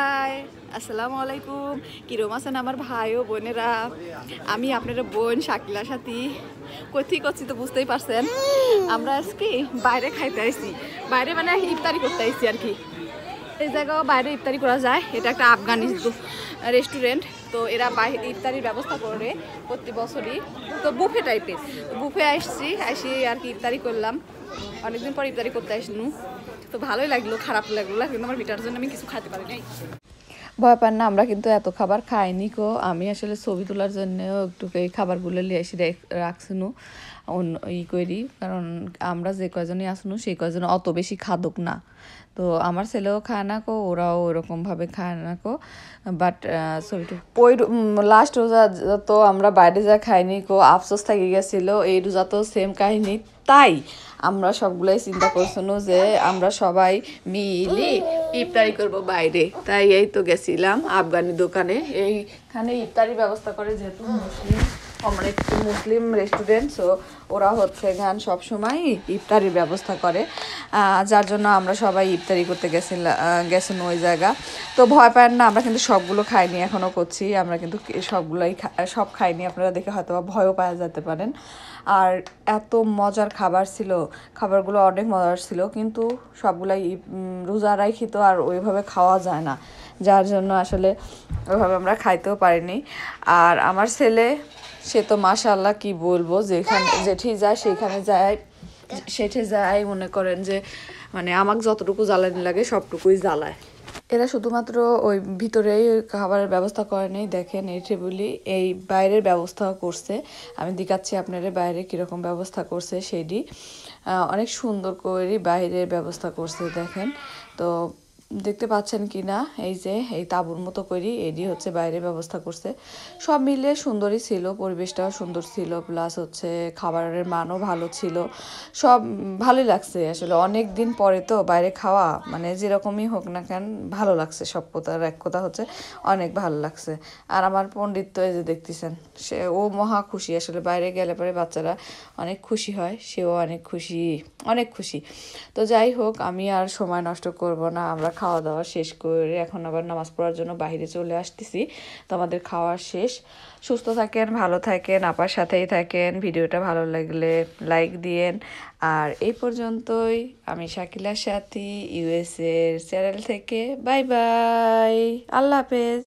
high আসসালামু আলাইকুম কিরম আছেন আমার ভাই ও বোনেরা আমি আপনারা বোন শাকিলা সাথী কথি করছি তো বুঝতেই পারছেন আমরা আজকে বাইরে খাইতে আইছি বাইরে মানে ইফতারি করতে আইছি আর কি এই জায়গাও বাইরে ইফতারি করা যায় এটা একটা আফগানি রেস্টুরেন্ট তো এরা বাইরে ইফতারির ব্যবস্থা করে প্রতি বছরই তো বুফে টাইপের বুফে আসছি আসি আর কি ইফতারি করলাম অনেকদিন পর ইফতারি করতে আসনু তো ভালোই লাগলো খারাপ লাগলো কিন্তু আমার বেটার জন্য আমি কিছু খাইতে পারি নাই ভয় পান না আমরা কিন্তু এত খাবার খাইনি কো আমি আসলে ছবি তোলার জন্য একটু এই খাবারগুলো নিয়ে এসে রাখছিনু অন্য ই করি কারণ আমরা যে কয়জনই আসুন সেই কয়জন অত বেশি খাদক না তো আমার ছেলেও খায় না কো ওরাও ওরকমভাবে খায় না কো বাট ছবিটা ওই লাস্ট রোজা তো আমরা বাইরে যা খাইনি কো আফসোস থাকি গেছিলো এই রোজা তো সেম কাহিনী তাই আমরা সবগুলাই চিন্তা করছিল যে আমরা সবাই মিলে ইফতারি করব বাইরে তাই এই তো গেছিলাম আফগানি দোকানে এইখানে ইফতারি ব্যবস্থা করে যেহেতু মুসলিম আমরা মুসলিম রেস্টুরেন্ট সো ওরা হচ্ছে গান সবসময় ইফতারির ব্যবস্থা করে যার জন্য আমরা সবাই ইফতারি করতে গেছিলাম গেছেন ওই জায়গা তো ভয় পায় না আমরা কিন্তু সবগুলো খাইনি এখনও করছি আমরা কিন্তু সবগুলোই সব খাইনি আপনারা দেখে হয়তো ভয়ও পাওয়া যেতে পারেন আর এত মজার খাবার ছিল খাবারগুলো অনেক মজার ছিল কিন্তু সবগুলাই রোজা রাখি তো আর ওইভাবে খাওয়া যায় না যার জন্য আসলে ওইভাবে আমরা খাইতেও পারিনি আর আমার ছেলে সে তো মাশাল্লাহ কি বলবো যেখানে যেঠি যায় সেখানে যায় সেঠে যায় মনে করেন যে মানে আমাকে যতটুকু জ্বালানি লাগে সবটুকুই জ্বালায় এরা শুধুমাত্র ওই ভিতরেই খাবারের ব্যবস্থা করে নেই দেখেন এই টেবিলি এই বাইরের ব্যবস্থাও করছে আমি দেখাচ্ছি আপনারা বাইরে কীরকম ব্যবস্থা করছে সেটি অনেক সুন্দর করেই বাইরের ব্যবস্থা করছে দেখেন তো দেখতে পাচ্ছেন কি না এই যে এই তাঁবুর মতো করি এডি হচ্ছে বাইরে ব্যবস্থা করছে সব মিলে সুন্দরই ছিল পরিবেশটাও সুন্দর ছিল প্লাস হচ্ছে খাবারের মানও ভালো ছিল সব ভালোই লাগছে আসলে অনেক দিন পরে তো বাইরে খাওয়া মানে যেরকমই হোক না কেন ভালো লাগছে সব কথার এক কথা হচ্ছে অনেক ভালো লাগছে আর আমার পণ্ডিত তো এই যে দেখতেছেন সে ও মহা খুশি আসলে বাইরে গেলে পরে বাচ্চারা অনেক খুশি হয় সেও অনেক খুশি অনেক খুশি তো যাই হোক আমি আর সময় নষ্ট করব না আমরা খাওয়া দাওয়া শেষ করে এখন আবার নামাজ পড়ার জন্য বাহিরে চলে আসতেছি তো আমাদের খাওয়া শেষ সুস্থ থাকেন ভালো থাকেন আপার সাথেই থাকেন ভিডিওটা ভালো লাগলে লাইক দিয়েন আর এই পর্যন্তই আমি শাকিলার সাথী ইউএসএর চ্যানেল থেকে বাই বাই আল্লাহ হাফেজ